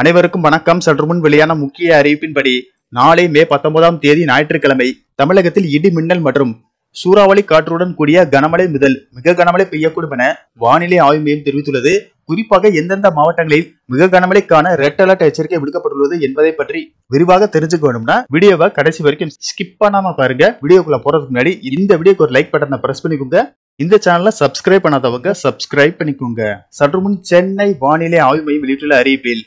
அனைவருக்கும் வணக்கம் சற்று முன் வெளியான முக்கிய அறிவிப்பின்படி நாளை மே பத்தொன்பதாம் தேதி ஞாயிற்றுக்கிழமை தமிழகத்தில் இடி மின்னல் மற்றும் சூறாவளி காற்றுடன் கூடிய கனமழை முதல் மிக கனமழை பெய்யக்கூடும் என வானிலை ஆய்வு மையம் தெரிவித்துள்ளது குறிப்பாக எந்தெந்த மாவட்டங்களில் மிக கனமழைக்கான ரெட் அலர்ட் எச்சரிக்கை விடுக்கப்பட்டுள்ளது என்பதை பற்றி விரிவாக தெரிஞ்சுக்க வேணும்னா வீடியோவை கடைசி வரைக்கும் ஸ்கிப் பண்ணாம பாருங்க வீடியோக்குள்ள போறதுக்கு முன்னாடி இந்த வீடியோக்கு ஒரு லைக் பட்டனை பிரஸ் பண்ணிக்கோங்க இந்த சேனலை சப்ஸ்கிரைப் பண்ணாதவங்க சப்ஸ்கிரைப் பண்ணிக்கோங்க சற்று முன் சென்னை வானிலை ஆய்வு மையம் வெளியிட்டுள்ள அறிவிப்பில்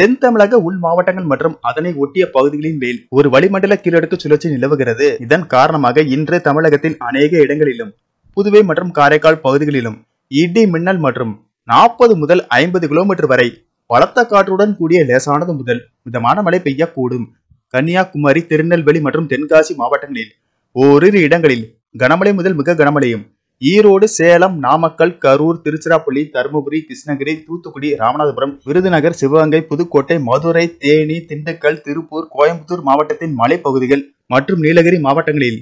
தென் தமிழக உள் மாவட்டங்கள் மற்றும் அதனை ஒட்டிய பகுதிகளின் மேல் ஒரு வளிமண்டல கீழடுக்கு சுழற்சி நிலவுகிறது இதன் காரணமாக இன்று தமிழகத்தில் அநேக இடங்களிலும் புதுவை மற்றும் காரைக்கால் பகுதிகளிலும் இடி மின்னல் மற்றும் நாற்பது முதல் ஐம்பது கிலோமீட்டர் வரை பலத்த காற்றுடன் கூடிய லேசானது முதல் மிதமான மழை பெய்யக்கூடும் கன்னியாகுமரி திருநெல்வேலி மற்றும் தென்காசி மாவட்டங்களில் ஓரிரு இடங்களில் கனமழை முதல் மிக கனமழையும் ஈரோடு சேலம் நாமக்கல் கரூர் திருச்சிராப்பள்ளி தருமபுரி கிருஷ்ணகிரி தூத்துக்குடி ராமநாதபுரம் விருதுநகர் சிவகங்கை புதுக்கோட்டை மதுரை தேனி திண்டுக்கல் திருப்பூர் கோயம்புத்தூர் மாவட்டத்தின் மலைப்பகுதிகள் மற்றும் நீலகிரி மாவட்டங்களில்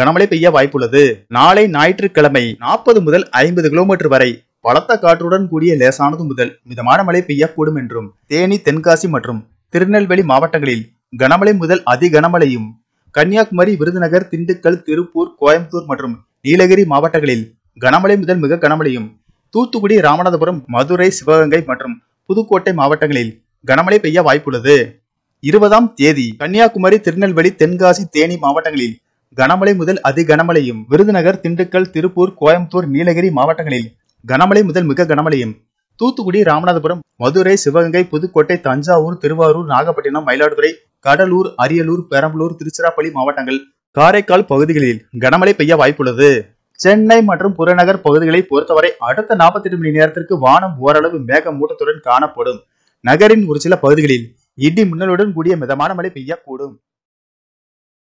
கனமழை பெய்ய வாய்ப்புள்ளது நாளை ஞாயிற்றுக்கிழமை நாற்பது முதல் ஐம்பது கிலோமீட்டர் வரை பலத்த காற்றுடன் கூடிய லேசானது முதல் மிதமான மழை பெய்யக்கூடும் என்றும் தேனி தென்காசி மற்றும் திருநெல்வேலி மாவட்டங்களில் கனமழை முதல் அதி கனமழையும் கன்னியாகுமரி விருதுநகர் திண்டுக்கல் திருப்பூர் கோயம்புத்தூர் மற்றும் நீலகிரி மாவட்டங்களில் கனமழை முதல் மிக கனமழையும் தூத்துக்குடி ராமநாதபுரம் மதுரை சிவகங்கை மற்றும் புதுக்கோட்டை மாவட்டங்களில் கனமழை பெய்ய வாய்ப்புள்ளது இருபதாம் தேதி கன்னியாகுமரி திருநெல்வேலி தென்காசி தேனி மாவட்டங்களில் கனமழை முதல் அதி கனமழையும் விருதுநகர் திண்டுக்கல் திருப்பூர் கோயம்புத்தூர் நீலகிரி மாவட்டங்களில் கனமழை முதல் மிக கனமழையும் தூத்துக்குடி ராமநாதபுரம் மதுரை சிவகங்கை புதுக்கோட்டை தஞ்சாவூர் திருவாரூர் நாகப்பட்டினம் மயிலாடுதுறை கடலூர் அரியலூர் பெரம்பலூர் திருச்சிராப்பள்ளி மாவட்டங்கள் காரைக்கால் பகுதிகளில் கனமழை பெய்ய வாய்ப்புள்ளது சென்னை மற்றும் புறநகர் பகுதிகளை பொறுத்தவரை அடுத்த நாற்பத்தி எட்டு மணி நேரத்திற்கு வானம் ஓரளவு மேகமூட்டத்துடன் காணப்படும் நகரின் ஒரு சில பகுதிகளில் இடி மின்னலுடன் கூடிய மிதமான மழை பெய்யக்கூடும்